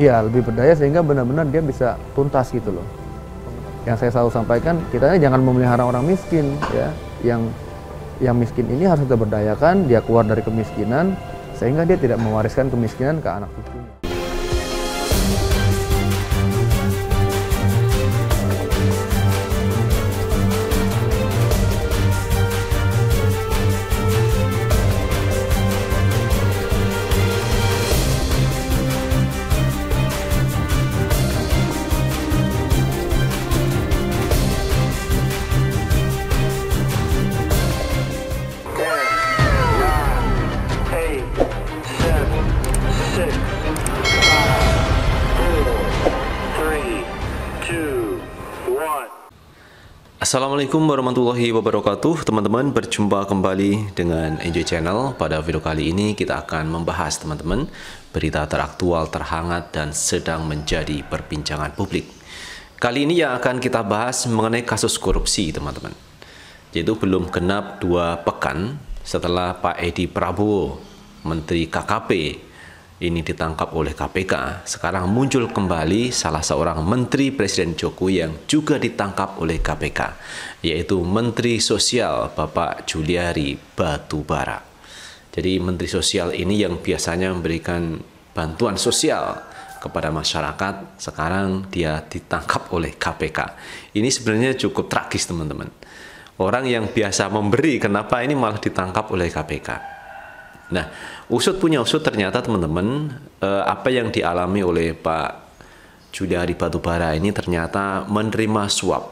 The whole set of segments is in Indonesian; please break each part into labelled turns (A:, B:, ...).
A: Iya, lebih berdaya sehingga benar-benar dia bisa tuntas gitu loh. Yang saya selalu sampaikan, kita ini jangan memelihara orang miskin ya. Yang yang miskin ini harus kita berdayakan, dia keluar dari kemiskinan sehingga dia tidak mewariskan kemiskinan ke anak cucu. Assalamualaikum warahmatullahi wabarakatuh Teman-teman berjumpa kembali dengan Enjoy Channel Pada video kali ini kita akan membahas teman-teman Berita teraktual, terhangat dan sedang menjadi perbincangan publik Kali ini yang akan kita bahas mengenai kasus korupsi teman-teman Yaitu belum genap dua pekan setelah Pak Edi Prabowo Menteri KKP ini ditangkap oleh KPK, sekarang muncul kembali salah seorang menteri Presiden Jokowi yang juga ditangkap oleh KPK, yaitu Menteri Sosial Bapak Juliari Batubara. Jadi Menteri Sosial ini yang biasanya memberikan bantuan sosial kepada masyarakat, sekarang dia ditangkap oleh KPK. Ini sebenarnya cukup tragis teman-teman. Orang yang biasa memberi, kenapa ini malah ditangkap oleh KPK? Nah, usut punya usut ternyata teman-teman eh, apa yang dialami oleh Pak Juliari Batubara ini ternyata menerima suap.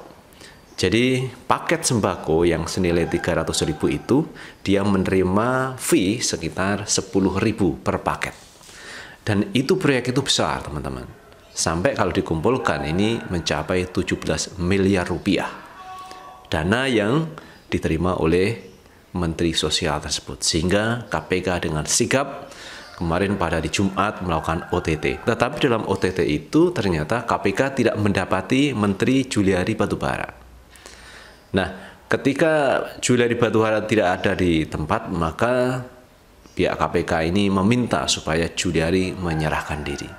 A: Jadi paket sembako yang senilai 300 ribu itu dia menerima fee sekitar 10 ribu per paket. Dan itu proyek itu besar teman-teman. Sampai kalau dikumpulkan ini mencapai 17 miliar rupiah. Dana yang diterima oleh Menteri Sosial tersebut. Sehingga KPK dengan sigap kemarin pada di Jumat melakukan OTT. Tetapi dalam OTT itu ternyata KPK tidak mendapati Menteri Juliari Batubara. Nah, ketika Juliari Batubara tidak ada di tempat, maka pihak KPK ini meminta supaya Juliari menyerahkan diri.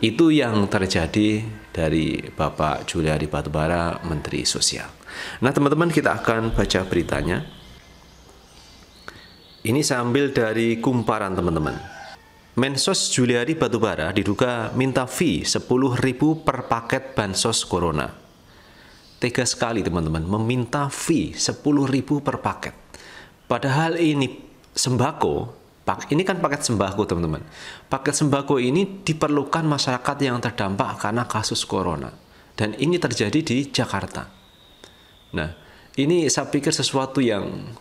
A: Itu yang terjadi dari Bapak Juliari Batubara, Menteri Sosial. Nah, teman-teman kita akan baca beritanya. Ini sambil dari kumparan teman-teman. Mensos Juliari Batubara diduga minta fee 10.000 per paket bansos corona. Tega sekali teman-teman, meminta fee 10.000 per paket. Padahal ini sembako, ini kan paket sembako teman-teman. Paket sembako ini diperlukan masyarakat yang terdampak karena kasus corona. Dan ini terjadi di Jakarta. Nah, ini saya pikir sesuatu yang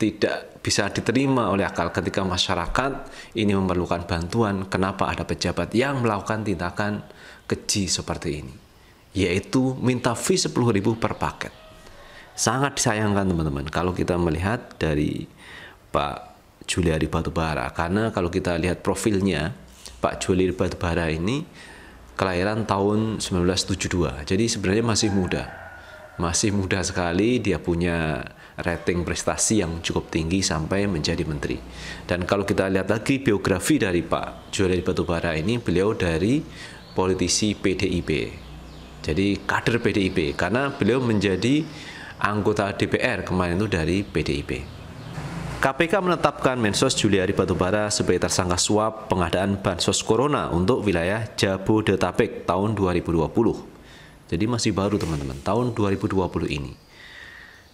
A: tidak bisa diterima oleh akal ketika masyarakat ini memerlukan bantuan kenapa ada pejabat yang melakukan tindakan keji seperti ini yaitu minta fee 10.000 per paket sangat disayangkan teman-teman kalau kita melihat dari Pak Juliari Batubara karena kalau kita lihat profilnya Pak Juliari Batubara ini kelahiran tahun 1972 jadi sebenarnya masih muda masih muda sekali dia punya rating prestasi yang cukup tinggi sampai menjadi menteri. Dan kalau kita lihat lagi biografi dari Pak Juliari Batubara ini, beliau dari politisi PDIP. Jadi kader PDIP karena beliau menjadi anggota DPR kemarin itu dari PDIP. KPK menetapkan Mensos Juliari Batubara sebagai tersangka suap pengadaan bansos corona untuk wilayah Jabodetabek tahun 2020. Jadi masih baru teman-teman, tahun 2020 ini.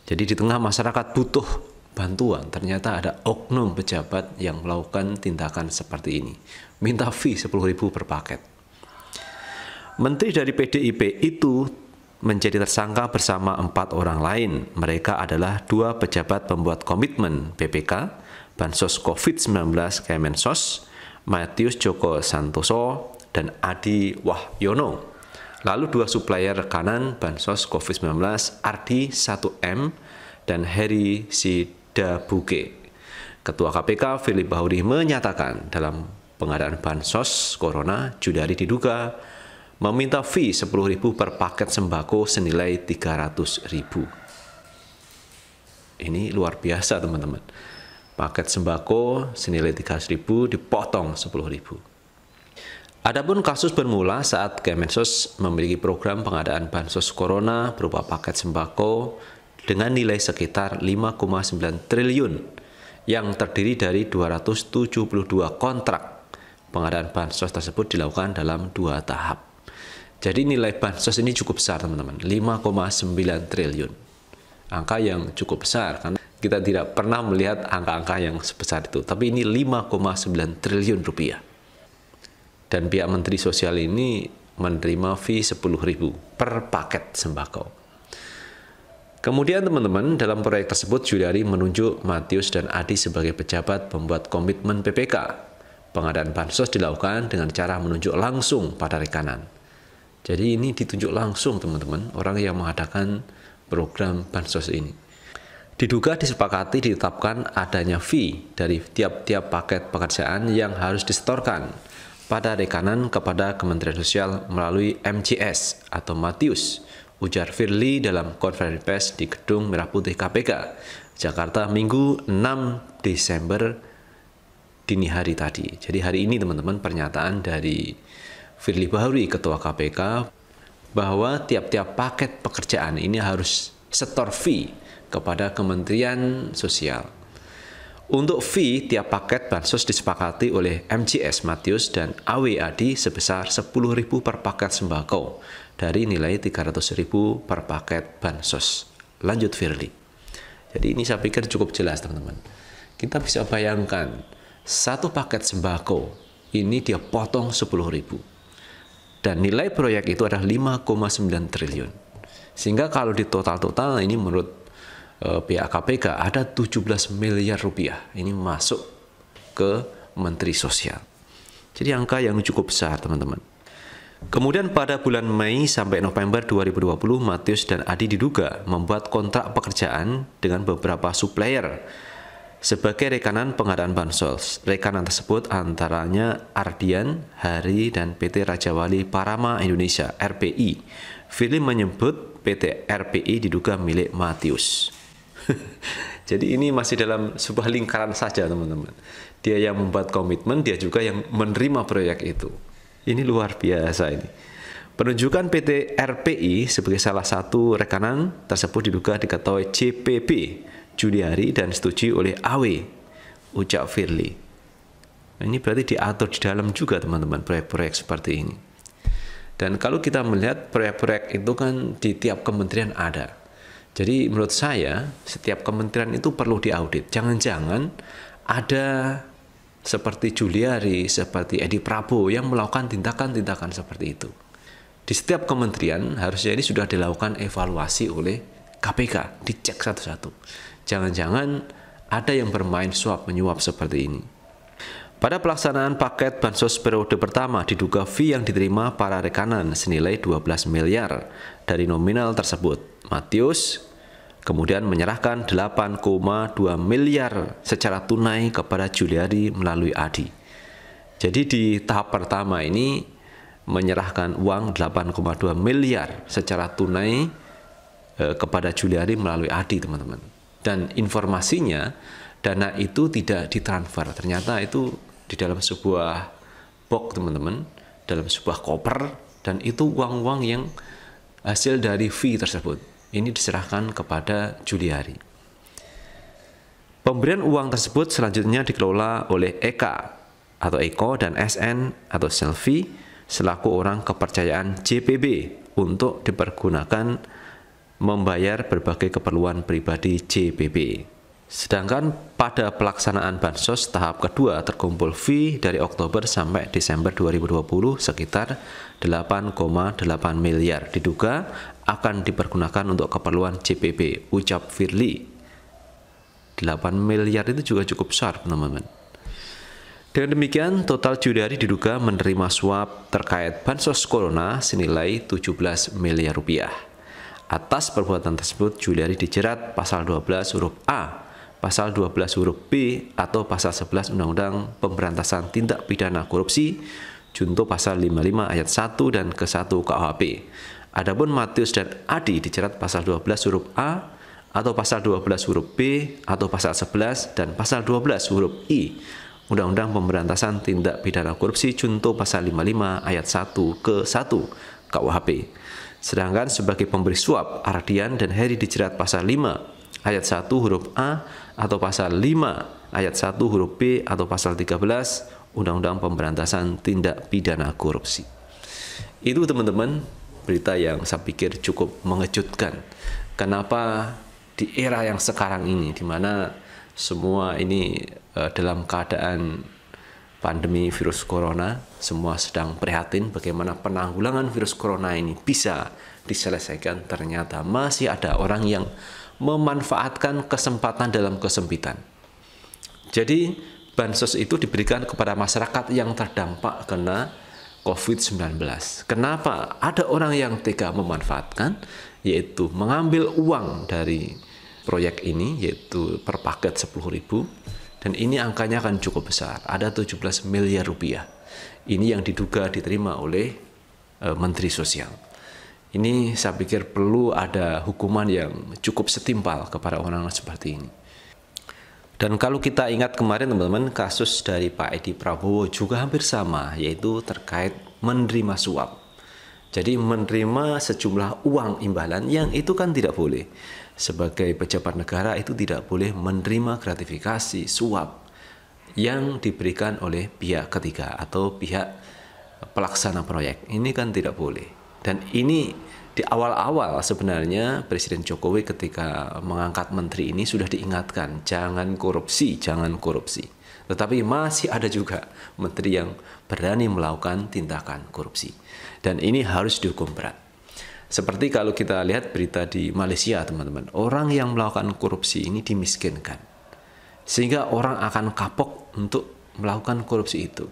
A: Jadi di tengah masyarakat butuh bantuan, ternyata ada oknum pejabat yang melakukan tindakan seperti ini. Minta fee ribu per paket. Menteri dari PDIP itu menjadi tersangka bersama empat orang lain. Mereka adalah dua pejabat pembuat komitmen BPK, Bansos COVID-19 Kemensos, Matius Joko Santoso, dan Adi Wahyono. Lalu dua supplier rekanan Bansos COVID-19 Ardi 1M dan Heri Sidabuke. Ketua KPK Philip Bahuri menyatakan dalam pengadaan Bansos Corona Judari diduga meminta fee 10.000 per paket sembako senilai 300.000. Ini luar biasa teman-teman. Paket sembako senilai 300.000 dipotong 10.000. Adapun kasus bermula saat Kemensos memiliki program pengadaan bansos corona berupa paket sembako dengan nilai sekitar 5,9 triliun yang terdiri dari 272 kontrak. Pengadaan bansos tersebut dilakukan dalam dua tahap. Jadi nilai bansos ini cukup besar teman-teman, 5,9 triliun. Angka yang cukup besar karena kita tidak pernah melihat angka-angka yang sebesar itu. Tapi ini 5,9 triliun rupiah. Dan pihak Menteri Sosial ini menerima fee 10.000 per paket sembako. Kemudian teman-teman, dalam proyek tersebut Juliari menunjuk Matius dan Adi sebagai pejabat pembuat komitmen PPK. Pengadaan bansos dilakukan dengan cara menunjuk langsung pada rekanan. Jadi ini ditunjuk langsung teman-teman orang yang mengadakan program bansos ini. Diduga disepakati ditetapkan adanya fee dari tiap-tiap paket pekerjaan yang harus disetorkan pada rekanan kepada Kementerian Sosial melalui MCS atau Matius, ujar Firly dalam konferensi pers di Gedung Merah Putih KPK, Jakarta Minggu 6 Desember dini hari tadi. Jadi hari ini teman-teman pernyataan dari Firly Bahuri, Ketua KPK, bahwa tiap-tiap paket pekerjaan ini harus setor fee kepada Kementerian Sosial. Untuk fee tiap paket bansos disepakati oleh MGS Matius dan AWAD sebesar rp 10.000 per paket sembako dari nilai rp 300.000 per paket bansos. Lanjut Firly. Jadi ini saya pikir cukup jelas teman-teman. Kita bisa bayangkan satu paket sembako ini dia potong rp 10.000. Dan nilai proyek itu adalah 5,9 triliun. Sehingga kalau di total-total ini menurut eh, pihak KPK ada 17 miliar rupiah ini masuk ke Menteri Sosial. Jadi angka yang cukup besar teman-teman. Kemudian pada bulan Mei sampai November 2020, Matius dan Adi diduga membuat kontrak pekerjaan dengan beberapa supplier sebagai rekanan pengadaan bansos. Rekanan tersebut antaranya Ardian, Hari, dan PT Raja Wali Parama Indonesia, RPI. Firly menyebut PT RPI diduga milik Matius. Jadi ini masih dalam sebuah lingkaran saja teman-teman. Dia yang membuat komitmen, dia juga yang menerima proyek itu. Ini luar biasa ini. Penunjukan PT RPI sebagai salah satu rekanan tersebut diduga diketahui CPP Juliari dan setuju oleh AW ucap Firly. Ini berarti diatur di dalam juga teman-teman proyek-proyek seperti ini. Dan kalau kita melihat proyek-proyek itu kan di tiap kementerian ada. Jadi menurut saya setiap kementerian itu perlu diaudit. Jangan-jangan ada seperti Juliari, seperti Edi Prabowo yang melakukan tindakan-tindakan seperti itu. Di setiap kementerian harusnya ini sudah dilakukan evaluasi oleh KPK, dicek satu-satu. Jangan-jangan ada yang bermain suap menyuap seperti ini. Pada pelaksanaan paket bansos periode pertama diduga fee yang diterima para rekanan senilai 12 miliar dari nominal tersebut. Matius kemudian menyerahkan 8,2 miliar secara tunai kepada Juliari melalui Adi. Jadi di tahap pertama ini menyerahkan uang 8,2 miliar secara tunai eh, kepada Juliari melalui Adi, teman-teman. Dan informasinya dana itu tidak ditransfer. Ternyata itu di dalam sebuah box teman-teman dalam sebuah koper dan itu uang-uang yang hasil dari fee tersebut ini diserahkan kepada Juliari. Pemberian uang tersebut selanjutnya dikelola oleh Eka atau Eko dan SN atau Selfie selaku orang kepercayaan JPB untuk dipergunakan membayar berbagai keperluan pribadi JPB. Sedangkan pada pelaksanaan bansos tahap kedua terkumpul fee dari Oktober sampai Desember 2020 sekitar 8,8 miliar diduga akan dipergunakan untuk keperluan CPP, ucap Firly. 8 miliar itu juga cukup besar, teman-teman. Dengan demikian, total Judari diduga menerima suap terkait bansos corona senilai 17 miliar rupiah. Atas perbuatan tersebut, Juliari dijerat pasal 12 huruf A pasal 12 huruf B atau pasal 11 Undang-Undang Pemberantasan Tindak Pidana Korupsi junto pasal 55 ayat 1 dan ke 1 KUHP. Adapun Matius dan Adi dijerat pasal 12 huruf A atau pasal 12 huruf B atau pasal 11 dan pasal 12 huruf I Undang-Undang Pemberantasan Tindak Pidana Korupsi junto pasal 55 ayat 1 ke 1 KUHP. Sedangkan sebagai pemberi suap, Ardian dan Heri dijerat pasal 5 ayat 1 huruf A atau pasal 5 ayat 1 huruf B atau pasal 13 Undang-Undang Pemberantasan Tindak Pidana Korupsi. Itu teman-teman berita yang saya pikir cukup mengejutkan. Kenapa di era yang sekarang ini di mana semua ini uh, dalam keadaan pandemi virus corona, semua sedang prihatin bagaimana penanggulangan virus corona ini bisa diselesaikan. Ternyata masih ada orang yang memanfaatkan kesempatan dalam kesempitan. Jadi, bansos itu diberikan kepada masyarakat yang terdampak kena COVID-19. Kenapa? Ada orang yang tega memanfaatkan, yaitu mengambil uang dari proyek ini, yaitu per paket 10.000, dan ini angkanya akan cukup besar, ada 17 miliar rupiah. Ini yang diduga diterima oleh e, Menteri Sosial. Ini saya pikir perlu ada hukuman yang cukup setimpal kepada orang-orang seperti ini. Dan kalau kita ingat kemarin teman-teman, kasus dari Pak Edi Prabowo juga hampir sama, yaitu terkait menerima suap. Jadi menerima sejumlah uang imbalan yang itu kan tidak boleh. Sebagai pejabat negara itu tidak boleh menerima gratifikasi suap yang diberikan oleh pihak ketiga atau pihak pelaksana proyek. Ini kan tidak boleh. Dan ini di awal-awal sebenarnya Presiden Jokowi ketika mengangkat menteri ini sudah diingatkan jangan korupsi, jangan korupsi. Tetapi masih ada juga menteri yang berani melakukan tindakan korupsi. Dan ini harus dihukum berat. Seperti kalau kita lihat berita di Malaysia, teman-teman. Orang yang melakukan korupsi ini dimiskinkan. Sehingga orang akan kapok untuk melakukan korupsi itu.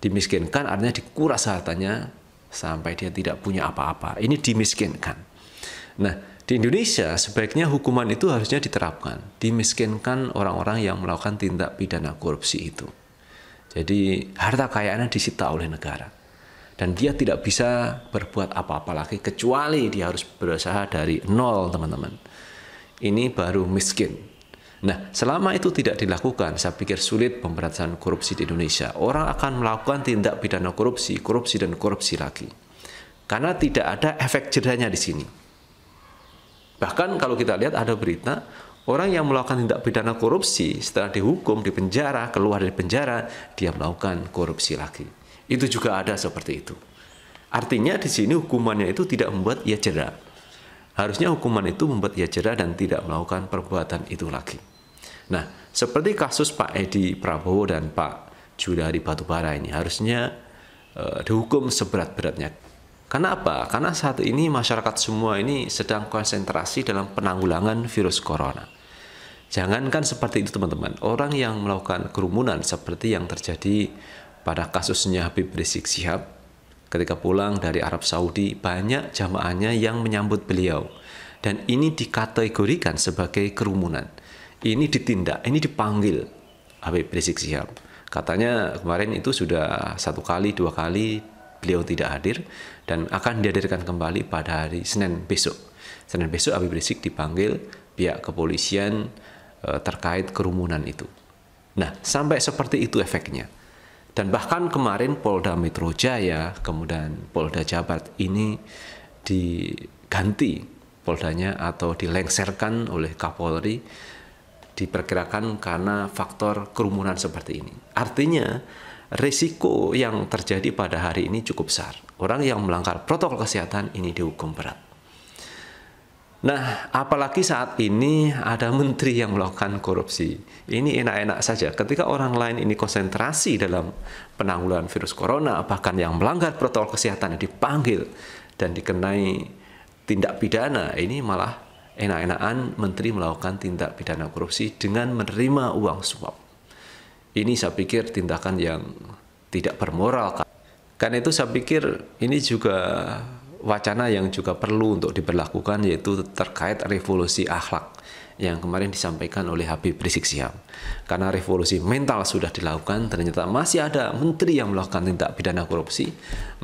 A: Dimiskinkan artinya dikuras hartanya sampai dia tidak punya apa-apa. Ini dimiskinkan. Nah, di Indonesia sebaiknya hukuman itu harusnya diterapkan, dimiskinkan orang-orang yang melakukan tindak pidana korupsi itu. Jadi harta kekayaannya disita oleh negara. Dan dia tidak bisa berbuat apa-apa lagi kecuali dia harus berusaha dari nol, teman-teman. Ini baru miskin. Nah, selama itu tidak dilakukan, saya pikir sulit pemberantasan korupsi di Indonesia. Orang akan melakukan tindak pidana korupsi, korupsi dan korupsi lagi. Karena tidak ada efek jeranya di sini. Bahkan kalau kita lihat ada berita, orang yang melakukan tindak pidana korupsi setelah dihukum, di penjara, keluar dari penjara, dia melakukan korupsi lagi. Itu juga ada seperti itu. Artinya di sini hukumannya itu tidak membuat ia jerah harusnya hukuman itu membuat ia jerah dan tidak melakukan perbuatan itu lagi. Nah, seperti kasus Pak Edi Prabowo dan Pak Juliari Batubara ini harusnya uh, dihukum seberat-beratnya. Karena apa? Karena saat ini masyarakat semua ini sedang konsentrasi dalam penanggulangan virus corona. Jangankan seperti itu teman-teman, orang yang melakukan kerumunan seperti yang terjadi pada kasusnya Habib Rizik Sihab Ketika pulang dari Arab Saudi, banyak jamaahnya yang menyambut beliau. Dan ini dikategorikan sebagai kerumunan. Ini ditindak, ini dipanggil Habib Rizik Sihab. Katanya kemarin itu sudah satu kali, dua kali beliau tidak hadir dan akan dihadirkan kembali pada hari Senin besok. Senin besok Habib Rizik dipanggil pihak kepolisian eh, terkait kerumunan itu. Nah, sampai seperti itu efeknya. Dan bahkan kemarin Polda Metro Jaya, kemudian Polda Jabar ini diganti Poldanya atau dilengserkan oleh Kapolri diperkirakan karena faktor kerumunan seperti ini. Artinya risiko yang terjadi pada hari ini cukup besar. Orang yang melanggar protokol kesehatan ini dihukum berat. Nah, apalagi saat ini ada menteri yang melakukan korupsi. Ini enak-enak saja. Ketika orang lain ini konsentrasi dalam penanggulangan virus corona, bahkan yang melanggar protokol kesehatan dipanggil dan dikenai tindak pidana, ini malah enak-enakan menteri melakukan tindak pidana korupsi dengan menerima uang suap. Ini saya pikir tindakan yang tidak bermoral. Karena itu saya pikir ini juga wacana yang juga perlu untuk diberlakukan yaitu terkait revolusi akhlak yang kemarin disampaikan oleh Habib Rizik Sihab. Karena revolusi mental sudah dilakukan, ternyata masih ada menteri yang melakukan tindak pidana korupsi,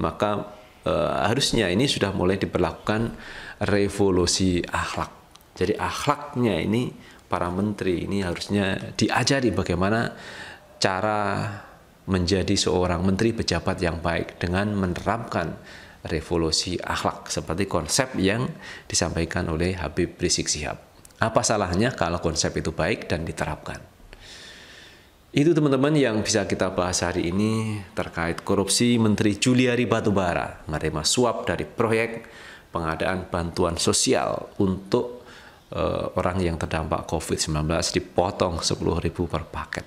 A: maka eh, harusnya ini sudah mulai diberlakukan revolusi akhlak. Jadi akhlaknya ini para menteri ini harusnya diajari bagaimana cara menjadi seorang menteri pejabat yang baik dengan menerapkan revolusi akhlak seperti konsep yang disampaikan oleh Habib Rizik Sihab. Apa salahnya kalau konsep itu baik dan diterapkan? Itu teman-teman yang bisa kita bahas hari ini terkait korupsi Menteri Juliari Batubara menerima suap dari proyek pengadaan bantuan sosial untuk uh, orang yang terdampak COVID-19 dipotong 10.000 per paket.